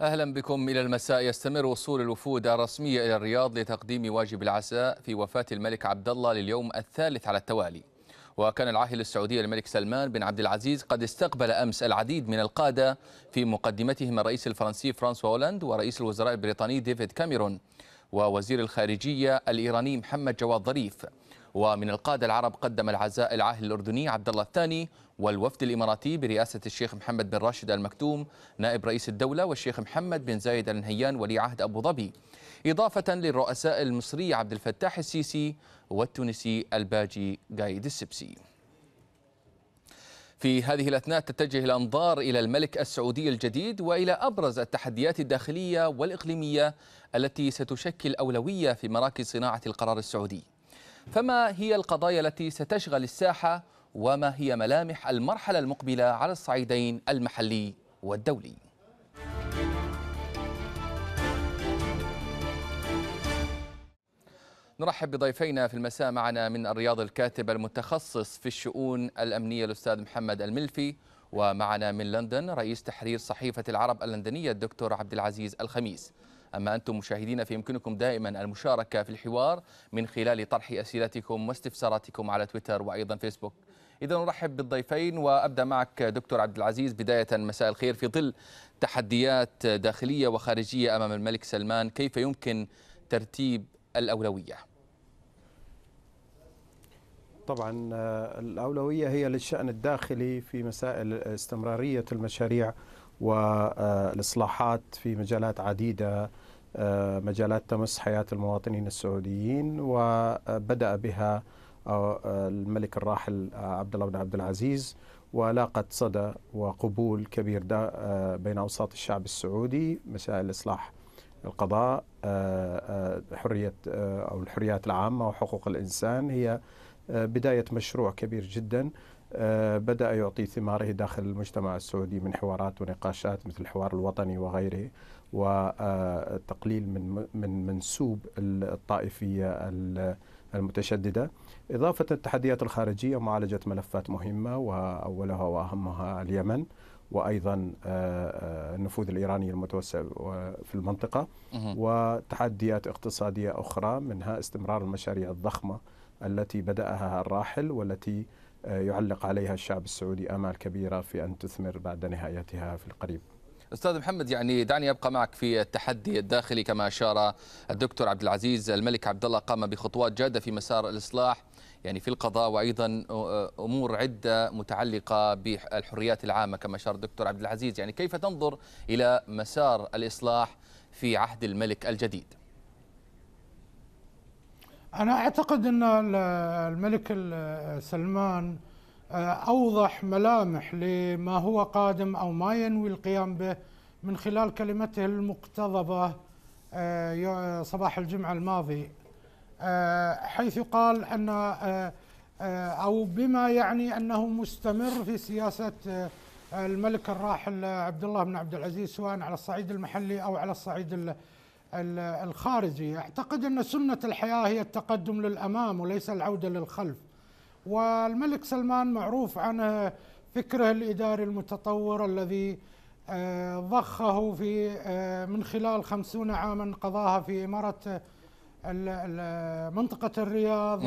أهلا بكم إلى المساء يستمر وصول الوفود الرسمية إلى الرياض لتقديم واجب العزاء في وفاة الملك عبد الله لليوم الثالث على التوالي وكان العاهل السعودي الملك سلمان بن عبد العزيز قد استقبل أمس العديد من القادة في مقدمتهم الرئيس الفرنسي فرانسوا هولاند ورئيس الوزراء البريطاني ديفيد كاميرون ووزير الخارجية الإيراني محمد جواد ظريف ومن القادة العرب قدم العزاء العاهل الأردني عبد الله الثاني والوفد الإماراتي برئاسة الشيخ محمد بن راشد المكتوم نائب رئيس الدولة والشيخ محمد بن زايد النهيان ولي عهد أبو ظبي إضافة للرؤساء المصري عبد الفتاح السيسي والتونسي الباجي قايد السبسي في هذه الأثناء تتجه الأنظار إلى الملك السعودي الجديد وإلى أبرز التحديات الداخلية والإقليمية التي ستشكل أولوية في مراكز صناعة القرار السعودي فما هي القضايا التي ستشغل الساحة وما هي ملامح المرحلة المقبلة على الصعيدين المحلي والدولي نرحب بضيفينا في المساء معنا من الرياض الكاتب المتخصص في الشؤون الأمنية الأستاذ محمد الملفي ومعنا من لندن رئيس تحرير صحيفة العرب اللندنية الدكتور عبد العزيز الخميس أما أنتم مشاهدين فيمكنكم دائما المشاركة في الحوار من خلال طرح أسئلتكم واستفساراتكم على تويتر وأيضا فيسبوك إذا نرحب بالضيفين وأبدأ معك دكتور عبد العزيز بداية مساء الخير في ظل تحديات داخلية وخارجية أمام الملك سلمان كيف يمكن ترتيب الأولوية؟ طبعا آه، الأولوية هي للشأن الداخلي في مسائل استمرارية المشاريع والإصلاحات في مجالات عديدة آه، مجالات تمس حياة المواطنين السعوديين وبدأ بها آه، الملك الراحل آه، عبد الله بن عبد العزيز ولاقت صدى وقبول كبير بين أوساط الشعب السعودي مسائل إصلاح القضاء حرية أو الحريات العامة وحقوق الإنسان هي بداية مشروع كبير جدا آه، بدأ يعطي ثماره داخل المجتمع السعودي من حوارات ونقاشات مثل الحوار الوطني وغيره وتقليل من من منسوب الطائفية المتشددة إضافة التحديات الخارجية ومعالجه ملفات مهمة وأولها وأهمها اليمن وايضا آه، آه، النفوذ الايراني المتوسع في المنطقه وتحديات اقتصاديه اخرى منها استمرار المشاريع الضخمه التي بداها الراحل والتي آه، يعلق عليها الشعب السعودي امال كبيره في ان تثمر بعد نهايتها في القريب. استاذ محمد يعني دعني ابقى معك في التحدي الداخلي كما اشار الدكتور عبد العزيز الملك عبد الله قام بخطوات جاده في مسار الاصلاح يعني في القضاء وايضا امور عده متعلقه بالحريات العامه كما اشار الدكتور عبد العزيز يعني كيف تنظر الى مسار الاصلاح في عهد الملك الجديد؟ أنا أعتقد أن الملك سلمان آه، أوضح ملامح لما هو قادم أو ما ينوي القيام به من خلال كلمته المقتضبة آه، صباح الجمعة الماضي آه، حيث قال أن أو بما يعني أنه مستمر في سياسة الملك الراحل عبد الله بن عبد العزيز سواء على الصعيد المحلي أو على الصعيد الخارجي أعتقد أن سنة الحياة هي التقدم للأمام وليس العودة للخلف والملك سلمان معروف عن فكره الإداري المتطور الذي آه، ضخه في آه، من خلال خمسون عاما قضاها في إمارة آه، منطقة الرياض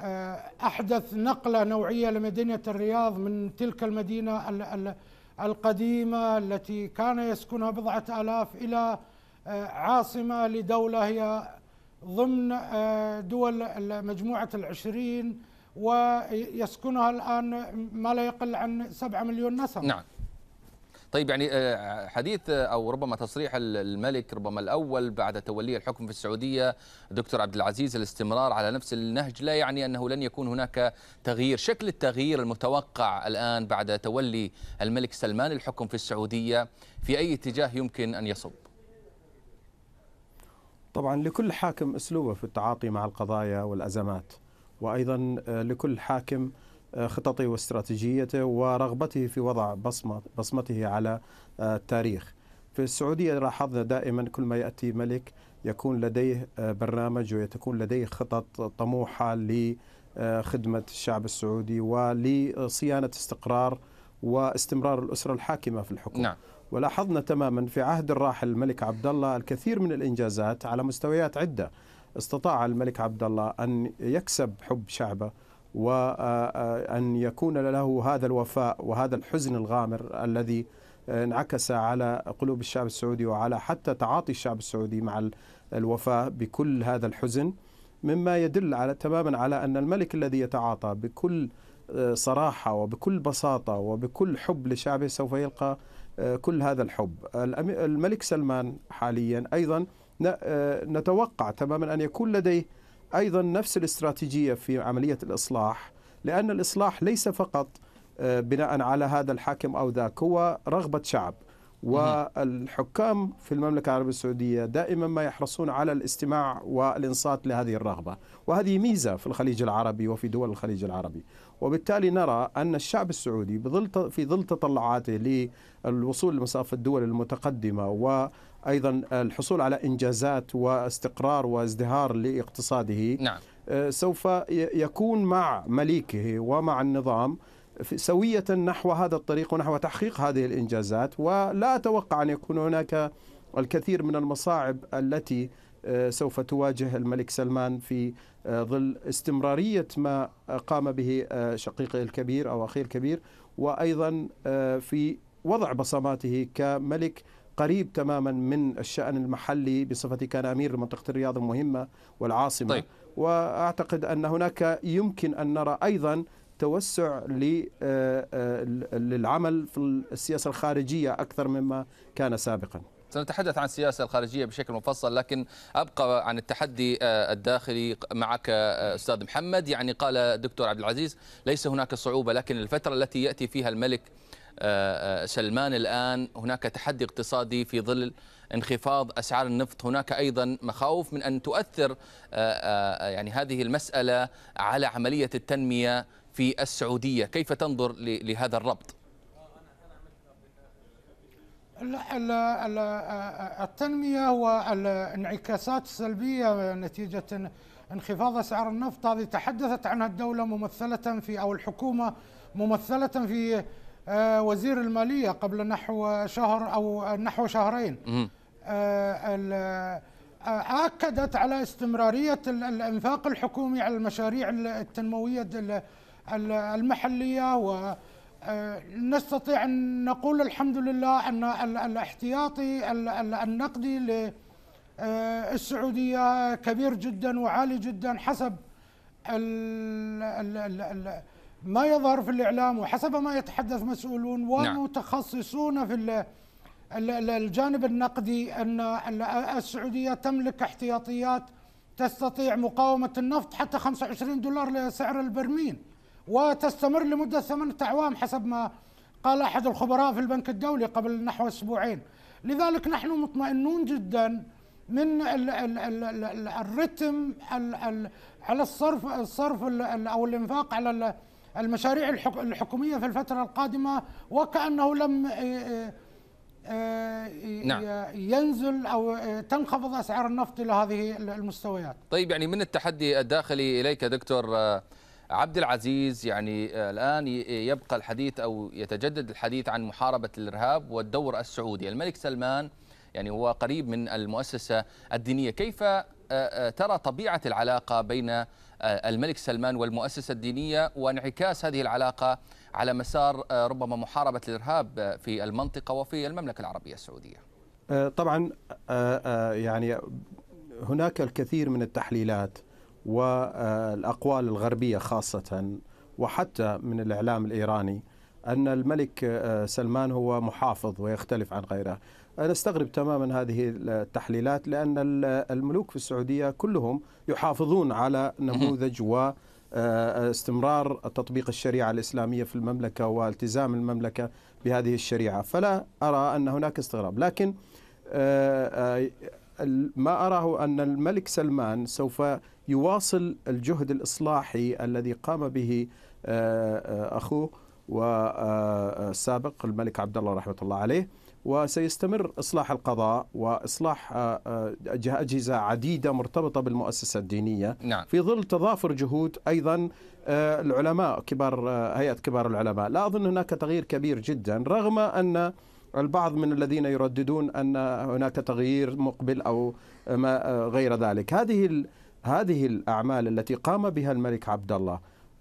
وأحدث نقلة نوعية لمدينة الرياض من تلك المدينة القديمة التي كان يسكنها بضعة آلاف إلى عاصمة لدولة هي ضمن آه، دول مجموعة العشرين ويسكنها الآن ما لا يقل عن سبعة مليون نسمة نعم طيب يعني آه، حديث آه، او ربما تصريح الملك ربما الاول بعد تولي الحكم في السعوديه دكتور عبد العزيز الاستمرار على نفس النهج لا يعني انه لن يكون هناك تغيير، شكل التغيير المتوقع الان بعد تولي الملك سلمان الحكم في السعوديه في اي اتجاه يمكن ان يصب؟ طبعا لكل حاكم اسلوبه في التعاطي مع القضايا والازمات وايضا آه، لكل حاكم آه، خططه واستراتيجيته ورغبته في وضع بصمه بصمته على آه، التاريخ. في السعوديه لاحظنا دائما كل ما ياتي ملك يكون لديه برنامج وتكون لديه خطط طموحه لخدمه الشعب السعودي ولصيانه استقرار واستمرار الاسره الحاكمه في الحكم. نعم. ولاحظنا تماما في عهد الراحل الملك عبد الله الكثير من الانجازات على مستويات عده استطاع الملك عبد الله ان يكسب حب شعبه وان آه، آه، يكون له هذا الوفاء وهذا الحزن الغامر الذي انعكس على قلوب الشعب السعودي وعلى حتى تعاطي الشعب السعودي مع الوفاة بكل هذا الحزن مما يدل على تماما على أن الملك الذي يتعاطى بكل آه، صراحة وبكل بساطة وبكل حب لشعبه سوف يلقى كل هذا الحب الملك سلمان حاليا أيضا آه، نتوقع تماما أن يكون لديه أيضا نفس الاستراتيجية في عملية الإصلاح لأن الإصلاح ليس فقط آه، بناء على هذا الحاكم أو ذاك هو رغبة شعب والحكام في المملكة العربية السعودية دائما ما يحرصون على الاستماع والإنصات لهذه الرغبة وهذه ميزة في الخليج العربي وفي دول الخليج العربي وبالتالي نرى أن الشعب السعودي بظل في ظل تطلعاته للوصول لمصاف الدول المتقدمة و ايضا الحصول على انجازات واستقرار وازدهار لاقتصاده نعم. آه، سوف يكون مع مليكه ومع النظام سويه نحو هذا الطريق ونحو تحقيق هذه الانجازات ولا اتوقع ان يكون هناك الكثير من المصاعب التي آه، سوف تواجه الملك سلمان في آه، ظل استمرارية ما قام به آه، شقيقه الكبير أو أخيه الكبير وأيضا في وضع بصماته كملك قريب تماما من الشأن المحلي بصفته كان أمير لمنطقة الرياض المهمة والعاصمة طيب. وأعتقد أن هناك يمكن أن نرى أيضا توسع للعمل في السياسة الخارجية أكثر مما كان سابقا سنتحدث عن السياسة الخارجية بشكل مفصل لكن أبقى عن التحدي آه، الداخلي معك آه، أستاذ محمد يعني قال دكتور عبد العزيز ليس هناك صعوبة لكن الفترة التي يأتي فيها الملك آه، سلمان الآن هناك تحدي اقتصادي في ظل انخفاض أسعار النفط هناك أيضا مخاوف من أن تؤثر يعني هذه المسألة على عملية التنمية في السعودية كيف تنظر لهذا الربط؟ التنمية والانعكاسات السلبية نتيجة انخفاض أسعار النفط هذه تحدثت عنها الدولة ممثلة في أو الحكومة ممثلة في وزير المالية قبل نحو شهر أو نحو شهرين أكدت على استمرارية الإنفاق الحكومي على المشاريع التنموية المحلية و آه، نستطيع أن نقول الحمد لله أن الاحتياطي النقدي للسعودية كبير جدا وعالي جدا حسب ما يظهر في الإعلام وحسب ما يتحدث مسؤولون نعم. ومتخصصون في الجانب النقدي أن السعودية تملك احتياطيات تستطيع مقاومة النفط حتى 25 دولار لسعر البرميل وتستمر لمدة ثمانة أعوام حسب ما قال أحد الخبراء في البنك الدولي قبل نحو أسبوعين لذلك نحن مطمئنون جدا من الرتم على الصرف الصرف او الانفاق على المشاريع الحكوميه في الفتره القادمه وكانه لم نعم. ينزل او تنخفض اسعار النفط الى هذه المستويات. طيب يعني من التحدي الداخلي اليك دكتور عبد العزيز يعني آه، الآن يبقى الحديث أو يتجدد الحديث عن محاربة الإرهاب والدور السعودي الملك سلمان يعني هو قريب من المؤسسة الدينية كيف آه، آه، ترى طبيعة العلاقة بين الملك سلمان والمؤسسة الدينية وانعكاس هذه العلاقة على مسار ربما محاربة الإرهاب في المنطقة وفي المملكة العربية السعودية طبعا يعني هناك الكثير من التحليلات والاقوال الغربيه خاصه وحتى من الاعلام الايراني ان الملك آه، سلمان هو محافظ ويختلف عن غيره. انا استغرب تماما هذه التحليلات لان الملوك في السعوديه كلهم يحافظون على نموذج و آه، استمرار تطبيق الشريعه الاسلاميه في المملكه والتزام المملكه بهذه الشريعه، فلا ارى ان هناك استغراب، لكن آه، ما أراه أن الملك سلمان سوف يواصل الجهد الإصلاحي الذي قام به آه، آه، أخوه والسابق آه، الملك عبد الله رحمة الله عليه وسيستمر إصلاح القضاء وإصلاح أجهزة عديدة مرتبطة بالمؤسسة الدينية نعم. في ظل تضافر جهود أيضا العلماء كبار هيئة كبار العلماء لا أظن هناك تغيير كبير جدا رغم أن البعض من الذين يرددون أن هناك تغيير مقبل أو ما آه، غير ذلك هذه هذه الأعمال التي قام بها الملك عبد الله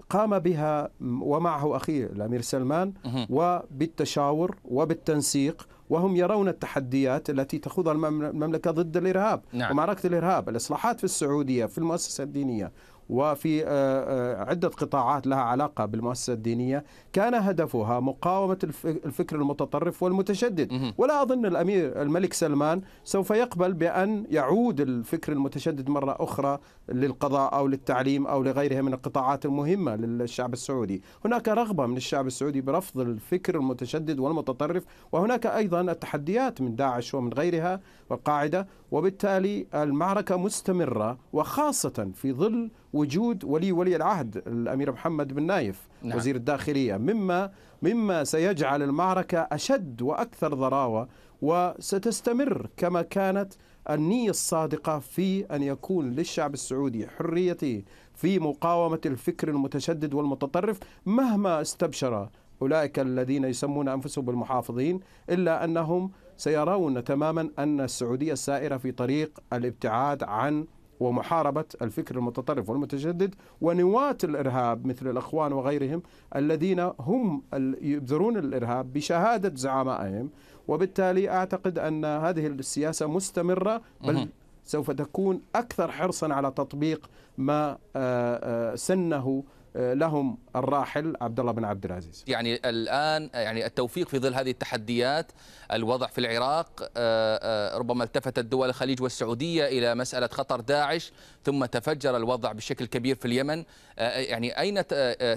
قام بها ومعه أخيه الأمير سلمان وبالتشاور وبالتنسيق وهم يرون التحديات التي تخوضها المملكة ضد الإرهاب نعم. ومعركة الإرهاب الإصلاحات في السعودية في المؤسسة الدينية وفي آه، آه، عدة قطاعات لها علاقة بالمؤسسة الدينية كان هدفها مقاومة الفكر المتطرف والمتشدد ولا أظن الأمير الملك سلمان سوف يقبل بأن يعود الفكر المتشدد مرة أخرى للقضاء أو للتعليم أو لغيرها من القطاعات المهمة للشعب السعودي هناك رغبة من الشعب السعودي برفض الفكر المتشدد والمتطرف وهناك أيضا التحديات من داعش ومن غيرها والقاعدة وبالتالي المعركة مستمرة وخاصة في ظل وجود ولي ولي العهد الامير محمد بن نايف نعم. وزير الداخليه مما مما سيجعل المعركه اشد واكثر ضراوه وستستمر كما كانت النيه الصادقه في ان يكون للشعب السعودي حريته في مقاومه الفكر المتشدد والمتطرف مهما استبشر اولئك الذين يسمون انفسهم بالمحافظين الا انهم سيرون تماما ان السعوديه السائره في طريق الابتعاد عن ومحاربة الفكر المتطرف والمتجدد ونواة الإرهاب مثل الأخوان وغيرهم الذين هم يبذرون الإرهاب بشهادة زعمائهم وبالتالي أعتقد أن هذه السياسة مستمرة بل سوف تكون أكثر حرصا على تطبيق ما آه، آه، سنه لهم الراحل عبد الله بن عبد العزيز يعني الان يعني التوفيق في ظل هذه التحديات الوضع في العراق آه، آه، ربما التفتت دول الخليج والسعوديه الى مساله خطر داعش ثم تفجر الوضع بشكل كبير في اليمن آه، يعني اين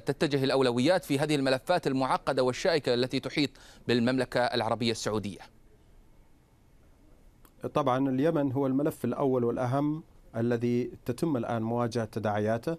تتجه الاولويات في هذه الملفات المعقده والشائكه التي تحيط بالمملكه العربيه السعوديه طبعا اليمن هو الملف الاول والاهم الذي تتم الان مواجهه تداعياته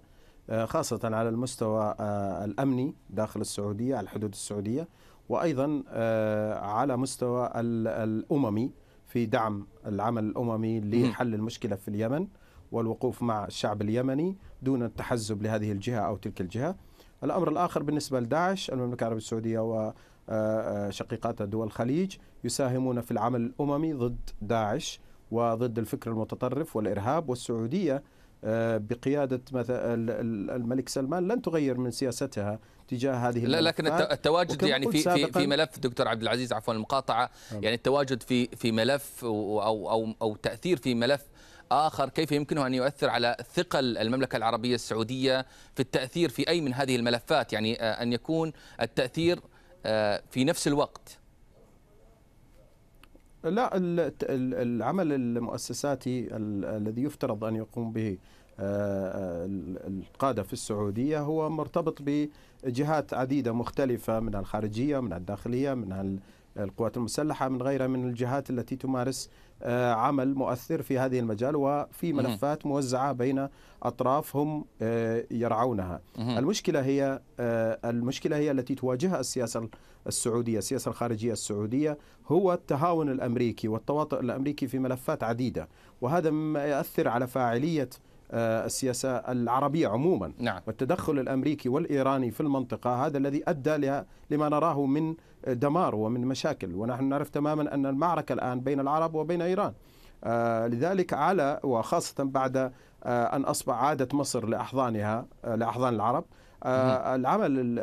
آه، خاصة على المستوى آه، الأمني داخل السعودية على الحدود السعودية وأيضا آه، على مستوى الأممي في دعم العمل الأممي لحل المشكلة في اليمن والوقوف مع الشعب اليمني دون التحزب لهذه الجهة أو تلك الجهة الأمر الآخر بالنسبة لداعش المملكة العربية السعودية وشقيقات دول الخليج يساهمون في العمل الأممي ضد داعش وضد الفكر المتطرف والإرهاب والسعودية آه، بقيادة الملك سلمان لن تغير من سياستها تجاه هذه لا لكن التواجد يعني في في في ملف دكتور عبد العزيز عفوا المقاطعة نعم. يعني التواجد في في ملف أو أو أو تأثير في ملف آخر كيف يمكنه أن يؤثر على ثقل المملكة العربية السعودية في التأثير في أي من هذه الملفات يعني آه، أن يكون التأثير آه، في نفس الوقت لا العمل المؤسساتي الذي يفترض ان يقوم به آه، آه، القاده في السعوديه هو مرتبط بجهات عديده مختلفه من الخارجيه من الداخليه من القوات المسلحة من غيرها من الجهات التي تمارس آه، عمل مؤثر في هذه المجال وفي ملفات موزعة بين أطراف هم آه، يرعونها المشكلة هي آه، المشكلة هي التي تواجهها السياسة السعودية السياسة الخارجية السعودية هو التهاون الأمريكي والتواطؤ الأمريكي في ملفات عديدة وهذا مما يؤثر على فاعلية آه، السياسة العربية عموما نعم. والتدخل الأمريكي والإيراني في المنطقة هذا الذي أدى لما نراه من دمار ومن مشاكل ونحن نعرف تماما أن المعركة الآن بين العرب وبين إيران آه، لذلك على وخاصة بعد آه، أن أصبح عادة مصر لأحضانها لأحضان العرب العمل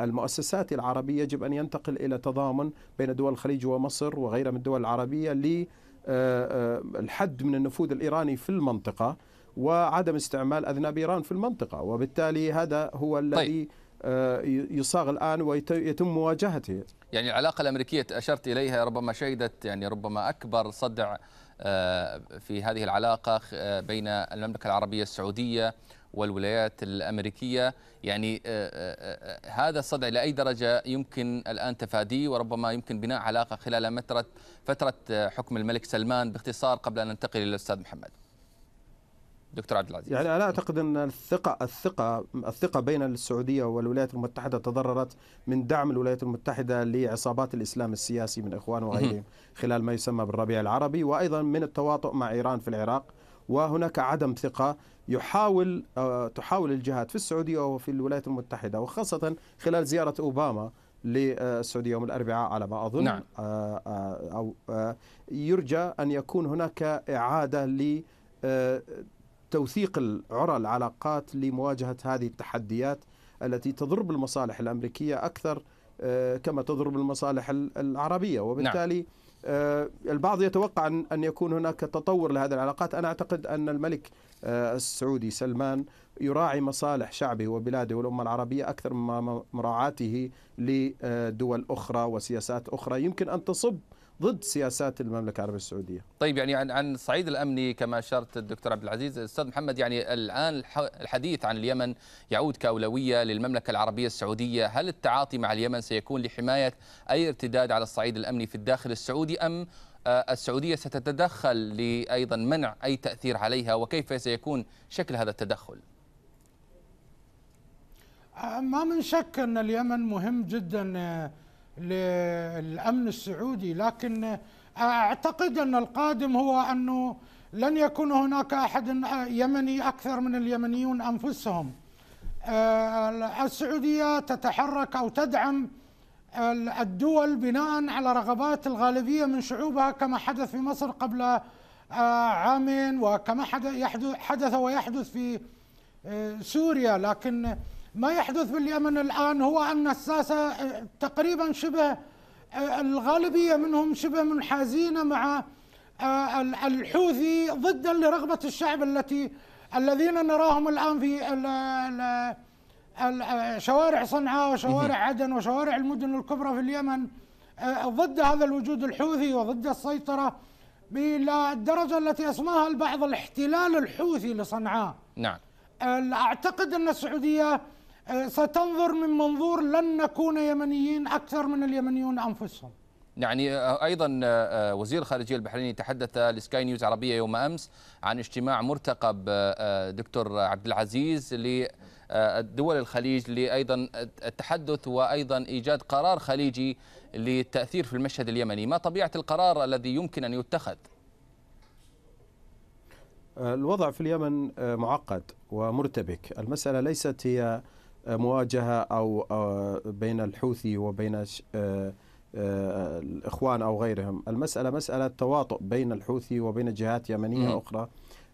المؤسساتي العربي يجب أن ينتقل إلى تضامن بين دول الخليج ومصر وغيرها من الدول العربية للحد من النفوذ الإيراني في المنطقة وعدم استعمال أذناب إيران في المنطقة وبالتالي هذا هو طيب. الذي طيب. يصاغ الآن ويتم مواجهته يعني العلاقة الأمريكية أشرت إليها ربما شهدت يعني ربما أكبر صدع آه، في هذه العلاقة آه، بين المملكة العربية السعودية والولايات الأمريكية يعني هذا الصدع لاي درجة يمكن الآن تفاديه وربما يمكن بناء علاقة خلال فترة حكم الملك سلمان باختصار قبل أن ننتقل إلى الأستاذ محمد دكتور عبد العزيز يعني انا اعتقد ان الثقه الثقه الثقه بين السعوديه والولايات المتحده تضررت من دعم الولايات المتحده لعصابات الاسلام السياسي من اخوان وغيرهم خلال ما يسمى بالربيع العربي وايضا من التواطؤ مع ايران في العراق وهناك عدم ثقه يحاول آه، تحاول الجهات في السعوديه وفي الولايات المتحده وخاصه خلال زياره اوباما للسعوديه يوم الاربعاء على ما اظن نعم. آه، آه، او يرجى ان يكون هناك اعاده ل توثيق عرى العلاقات لمواجهة هذه التحديات التي تضر بالمصالح الأمريكية أكثر آه، كما تضر بالمصالح العربية نعم. وبالتالي نعم. البعض يتوقع أن يكون هناك تطور لهذه العلاقات أنا أعتقد أن الملك آه، السعودي سلمان يراعي مصالح شعبه وبلاده والأمة العربية أكثر مما مراعاته لدول أخرى وسياسات أخرى يمكن أن تصب ضد سياسات المملكه العربيه السعوديه. طيب يعني عن عن الصعيد الامني كما اشرت الدكتور عبد العزيز استاذ محمد يعني الان الحديث عن اليمن يعود كاولويه للمملكه العربيه السعوديه، هل التعاطي مع اليمن سيكون لحمايه اي ارتداد على الصعيد الامني في الداخل السعودي ام آه، السعوديه ستتدخل لايضا منع اي تاثير عليها وكيف سيكون شكل هذا التدخل؟ آه، ما من شك ان اليمن مهم جدا آه، للامن السعودي لكن اعتقد ان القادم هو انه لن يكون هناك احد يمني اكثر من اليمنيون انفسهم. آه، السعوديه تتحرك او تدعم الدول بناء على رغبات الغالبيه من شعوبها كما حدث في مصر قبل آه، عامين وكما حدث ويحدث في آه، سوريا لكن ما يحدث في اليمن الآن هو أن الساسة آه، تقريبا شبه آه، الغالبية منهم شبه منحازين مع آه، الحوثي ضدا لرغبة الشعب التي الذين نراهم الآن في شوارع صنعاء وشوارع عدن وشوارع المدن الكبرى في اليمن ضد هذا الوجود الحوثي وضد السيطرة إلى الدرجة التي أسماها البعض الاحتلال الحوثي لصنعاء نعم أعتقد أن السعودية آه، ستنظر من منظور لن نكون يمنيين أكثر من اليمنيون أنفسهم يعني آه، ايضا آه، وزير الخارجيه البحريني تحدث لسكاي نيوز عربيه يوم امس عن اجتماع مرتقب دكتور عبد العزيز لدول الخليج لايضا التحدث وايضا ايجاد قرار خليجي للتاثير في المشهد اليمني، ما طبيعه القرار الذي يمكن ان يتخذ؟ الوضع في اليمن معقد ومرتبك، المساله ليست هي مواجهه او بين الحوثي وبين آه، آه، الاخوان او غيرهم، المساله مساله تواطؤ بين الحوثي وبين جهات يمنيه اخرى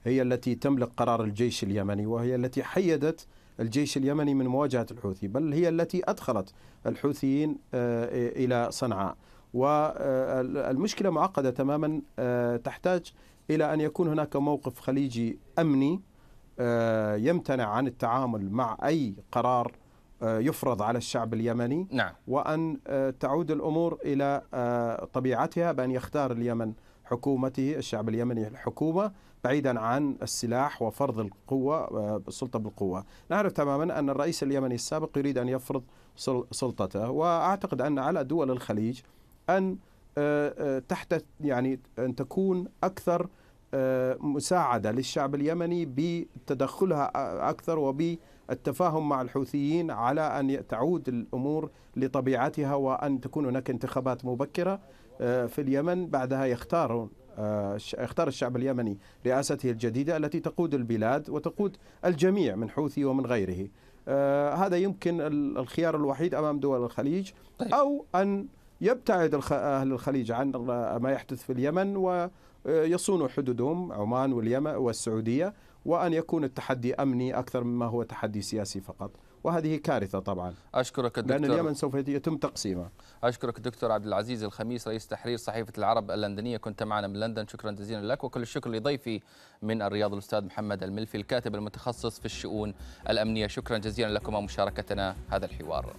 هي التي تملك قرار الجيش اليمني وهي التي حيدت الجيش اليمني من مواجهه الحوثي، بل هي التي ادخلت الحوثيين آه، الى صنعاء. والمشكله معقده تماما تحتاج الى ان يكون هناك موقف خليجي امني آه، يمتنع عن التعامل مع أي قرار آه، يفرض على الشعب اليمني نعم. وأن آه، تعود الأمور إلى طبيعتها بأن يختار اليمن حكومته الشعب اليمني الحكومة بعيدا عن السلاح وفرض القوة السلطة بالقوة نعرف تماما أن الرئيس اليمني السابق يريد أن يفرض سلطته وأعتقد أن على دول الخليج أن تحت يعني أن تكون أكثر آه، مساعدة للشعب اليمني بتدخلها أكثر وبالتفاهم مع الحوثيين على أن تعود الأمور لطبيعتها وأن تكون هناك انتخابات مبكرة آه، في اليمن بعدها يختارون اختار آه، الشعب اليمني رئاسته الجديدة التي تقود البلاد وتقود الجميع من حوثي ومن غيره هذا يمكن الخيار الوحيد أمام دول الخليج طيب. أو أن يبتعد أهل الخليج عن ما يحدث في اليمن ويصونوا حدودهم عمان واليمن والسعودية وأن يكون التحدي أمني أكثر مما هو تحدي سياسي فقط وهذه كارثة طبعا أشكرك الدكتور لأن اليمن سوف يتم تقسيمه أشكرك الدكتور عبد العزيز الخميس رئيس تحرير صحيفة العرب اللندنية كنت معنا من لندن شكرا جزيلا لك وكل الشكر لضيفي من الرياض الأستاذ محمد الملفي الكاتب المتخصص في الشؤون الأمنية شكرا جزيلا لكما مشاركتنا هذا الحوار